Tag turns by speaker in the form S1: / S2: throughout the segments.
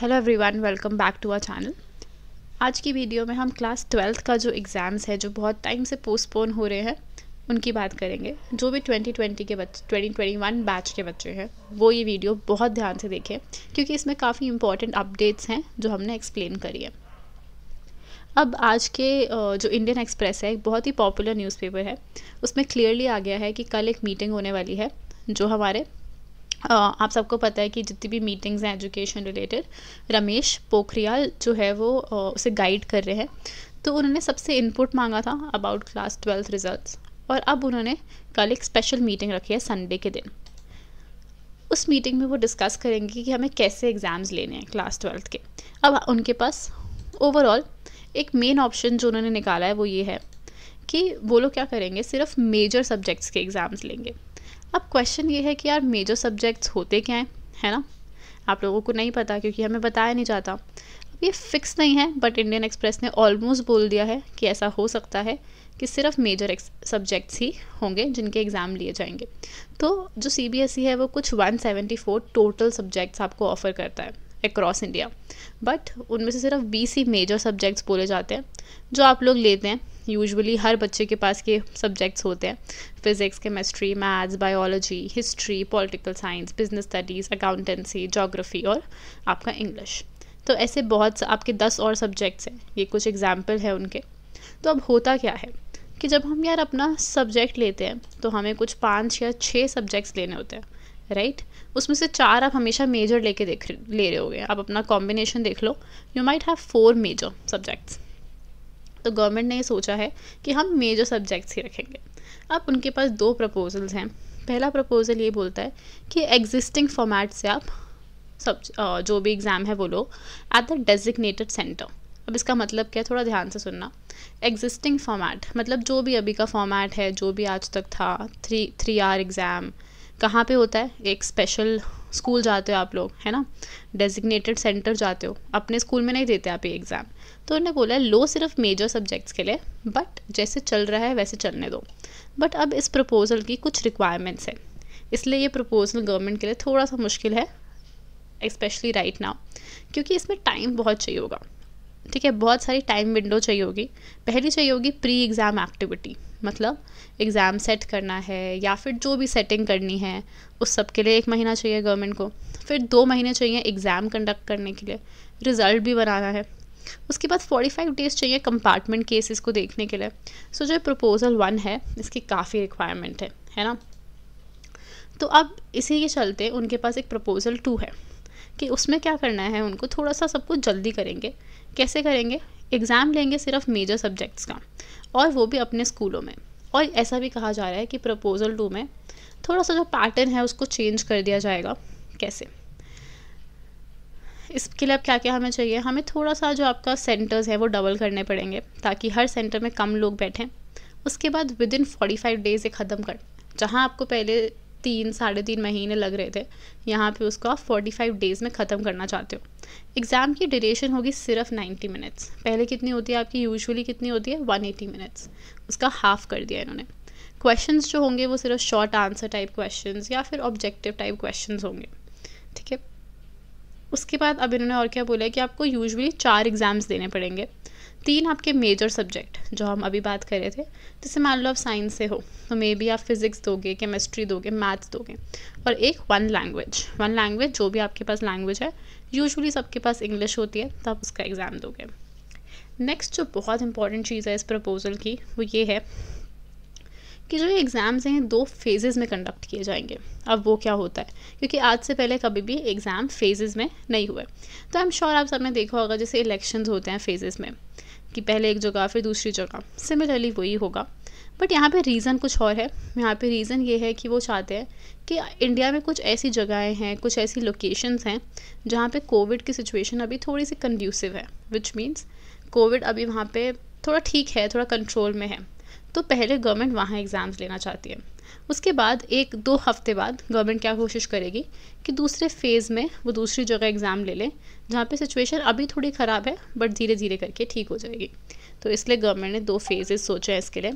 S1: Hello everyone welcome back to our channel आज की video में हम क्लास ट्वेल्थ का जो एग्ज़ाम्स है जो बहुत टाइम से पोस्टपोन हो रहे हैं उनकी बात करेंगे जो भी 2020 के बच्चे वन बैच के बच्चे हैं वो ये वीडियो बहुत ध्यान से देखें क्योंकि इसमें काफ़ी इंपॉर्टेंट अपडेट्स हैं जो हमने एक्सप्लेन करी है अब आज के जो इंडियन एक्सप्रेस है एक बहुत ही पॉपुलर न्यूज़पेपर है उसमें क्लियरली आ गया है कि कल एक मीटिंग होने वाली है जो हमारे आप सबको पता है कि जितनी भी मीटिंग्स हैं एजुकेशन रिलेटेड रमेश पोखरियाल जो है वो उसे गाइड कर रहे हैं तो उन्होंने सबसे इनपुट मांगा था अबाउट क्लास ट्वेल्थ रिजल्ट्स और अब उन्होंने कल एक स्पेशल मीटिंग रखी है संडे के दिन उस मीटिंग में वो डिस्कस करेंगे कि हमें कैसे एग्ज़ाम्स लेने हैं क्लास ट्वेल्थ के अब उनके पास ओवरऑल एक मेन ऑप्शन जो उन्होंने निकाला है वो ये है कि वो लोग क्या करेंगे सिर्फ मेजर सब्जेक्ट्स के एग्ज़ाम्स लेंगे अब क्वेश्चन ये है कि यार मेजर सब्जेक्ट्स होते क्या हैं है ना आप लोगों को नहीं पता क्योंकि हमें बताया नहीं जाता अब ये फिक्स नहीं है बट इंडियन एक्सप्रेस ने ऑलमोस्ट बोल दिया है कि ऐसा हो सकता है कि सिर्फ मेजर सब्जेक्ट्स ही होंगे जिनके एग्ज़ाम लिए जाएंगे तो जो सी बी एस ई है वो कुछ 174 टोटल सब्जेक्ट्स आपको ऑफ़र करता है अक्रॉस इंडिया बट उनमें से सिर्फ बीस ही मेजर सब्जेक्ट्स बोले जाते हैं जो आप लोग लेते हैं यूजुअली हर बच्चे के पास के सब्जेक्ट्स होते हैं physics chemistry maths biology history political science business studies accountancy geography और आपका इंग्लिश तो ऐसे बहुत आपके दस और सब्जेक्ट्स हैं ये कुछ एग्जाम्पल है उनके तो अब होता क्या है कि जब हम यार अपना सब्जेक्ट लेते हैं तो हमें कुछ पाँच या छः सब्जेक्ट्स लेने होते हैं राइट right? उसमें से चार आप हमेशा मेजर लेके देख ले रहे हो आप अपना कॉम्बिनेशन देख लो you might have four major subjects तो गवर्नमेंट ने ये सोचा है कि हम मेजर सब्जेक्ट्स ही रखेंगे अब उनके पास दो प्रपोजल्स हैं पहला प्रपोज़ल ये बोलता है कि एग्जिस्टिंग फॉर्मेट से आप सब जो भी एग्ज़ाम है वो लो एट द डेजिग्नेटेड सेंटर अब इसका मतलब क्या है थोड़ा ध्यान से सुनना एग्जिस्टिंग फॉर्मेट मतलब जो भी अभी का फॉर्मेट है जो भी आज तक था थ्री थ्री आर एग्ज़ाम कहाँ पे होता है एक स्पेशल स्कूल जाते हो आप लोग है ना डेजिग्नेटेड सेंटर जाते हो अपने स्कूल में नहीं देते आप ये एग्ज़ाम तो उन्होंने बोला लो सिर्फ मेजर सब्जेक्ट्स के लिए बट जैसे चल रहा है वैसे चलने दो बट अब इस प्रपोज़ल की कुछ रिक्वायरमेंट्स हैं इसलिए ये प्रपोज़ल गवर्नमेंट के लिए थोड़ा सा मुश्किल है स्पेशली राइट नाउ क्योंकि इसमें टाइम बहुत चाहिए होगा ठीक है बहुत सारी टाइम विंडो चाहिए होगी पहली चाहिए होगी प्री एग्ज़ाम एक्टिविटी मतलब एग्ज़ाम सेट करना है या फिर जो भी सेटिंग करनी है उस सब के लिए एक महीना चाहिए गवर्नमेंट को फिर दो महीने चाहिए एग्ज़ाम कंडक्ट करने के लिए रिज़ल्ट भी बनाना है उसके बाद फाइव डेज चाहिए कंपार्टमेंट केसेस को देखने के लिए सो so, जो प्रपोज़ल वन है इसकी काफ़ी रिक्वायरमेंट है है ना तो अब इसी के चलते उनके पास एक प्रपोज़ल टू है कि उसमें क्या करना है उनको थोड़ा सा सब कुछ जल्दी करेंगे कैसे करेंगे एग्ज़ाम लेंगे सिर्फ मेजर सब्जेक्ट्स का और वो भी अपने स्कूलों में और ऐसा भी कहा जा रहा है कि प्रपोज़ल टू में थोड़ा सा जो पैटर्न है उसको चेंज कर दिया जाएगा कैसे इसके लिए अब क्या क्या हमें चाहिए हमें थोड़ा सा जो आपका सेंटर्स है वो डबल करने पड़ेंगे ताकि हर सेंटर में कम लोग बैठें उसके बाद within forty five days ये ख़त्म कर जहाँ आपको पहले तीन साढ़े तीन महीने लग रहे थे यहाँ पे उसको आप फोर्टी फाइव डेज़ में ख़त्म करना चाहते हो एग्ज़ाम की ड्यूरेशन होगी सिर्फ नाइन्टी मिनट्स पहले कितनी होती है आपकी यूजुअली कितनी होती है वन एटी मिनट्स उसका हाफ कर दिया इन्होंने क्वेश्चन जो होंगे वो सिर्फ शॉर्ट आंसर टाइप क्वेश्चन या फिर ऑब्जेक्टिव टाइप क्वेश्चन होंगे ठीक है उसके बाद अब इन्होंने और क्या बोला है कि आपको यूजुअली चार एग्ज़ाम्स देने पड़ेंगे तीन आपके मेजर सब्जेक्ट जो हम अभी बात कर रहे थे जैसे मान लो आप साइंस से हो तो मे बी आप फिज़िक्स दोगे केमिस्ट्री दोगे मैथ्स दोगे और एक वन लैंग्वेज वन लैंग्वेज जो भी आपके पास लैंग्वेज है यूजुअली सबके पास इंग्लिश होती है तो आप उसका एग्ज़ाम दोगे नेक्स्ट जो बहुत इंपॉर्टेंट चीज़ है इस प्रपोज़ल की वो ये है कि जो एग्ज़ाम्स हैं दो फेजेज़ में कंडक्ट किए जाएंगे अब वो क्या होता है क्योंकि आज से पहले कभी भी एग्ज़ाम फेजेज़ में नहीं हुए तो आई एम श्योर आप सबने देखा होगा जैसे इलेक्शंस होते हैं फेजेज़ में कि पहले एक जगह फिर दूसरी जगह सिमिलरली वही होगा बट यहाँ पे रीज़न कुछ और है यहाँ पे रीज़न ये है कि वो चाहते हैं कि इंडिया में कुछ ऐसी जगहें हैं कुछ ऐसी लोकेशंस हैं जहाँ पे कोविड की सिचुएशन अभी थोड़ी सी कंड्यूसिव है विच मीन्स कोविड अभी वहाँ पे थोड़ा ठीक है थोड़ा कंट्रोल में है तो पहले गवर्नमेंट वहाँ एग्ज़ाम्स लेना चाहती है उसके बाद एक दो हफ्ते बाद गवर्नमेंट क्या कोशिश करेगी कि दूसरे फेज़ में वो दूसरी जगह एग्ज़ाम ले लें जहाँ पे सिचुएशन अभी थोड़ी ख़राब है बट धीरे धीरे करके ठीक हो जाएगी तो इसलिए गवर्नमेंट ने दो फेजेस सोचे हैं इसके लिए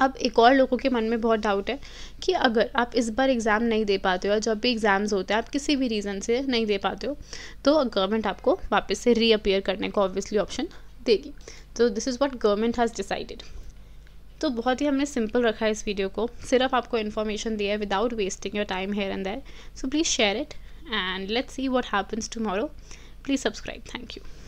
S1: अब एक और लोगों के मन में बहुत डाउट है कि अगर आप इस बार एग्ज़ाम नहीं दे पाते हो जब भी एग्ज़ाम्स होते हैं आप किसी भी रीज़न से नहीं दे पाते हो तो गवर्नमेंट आपको वापस से रीअपियर करने का ऑब्वियसली ऑप्शन देगी तो this is what government has decided तो बहुत ही हमने सिंपल रखा है इस वीडियो को सिर्फ आपको इन्फॉर्मेशन दिया है without wasting your time here and there so please share it and let's see what happens tomorrow please subscribe thank you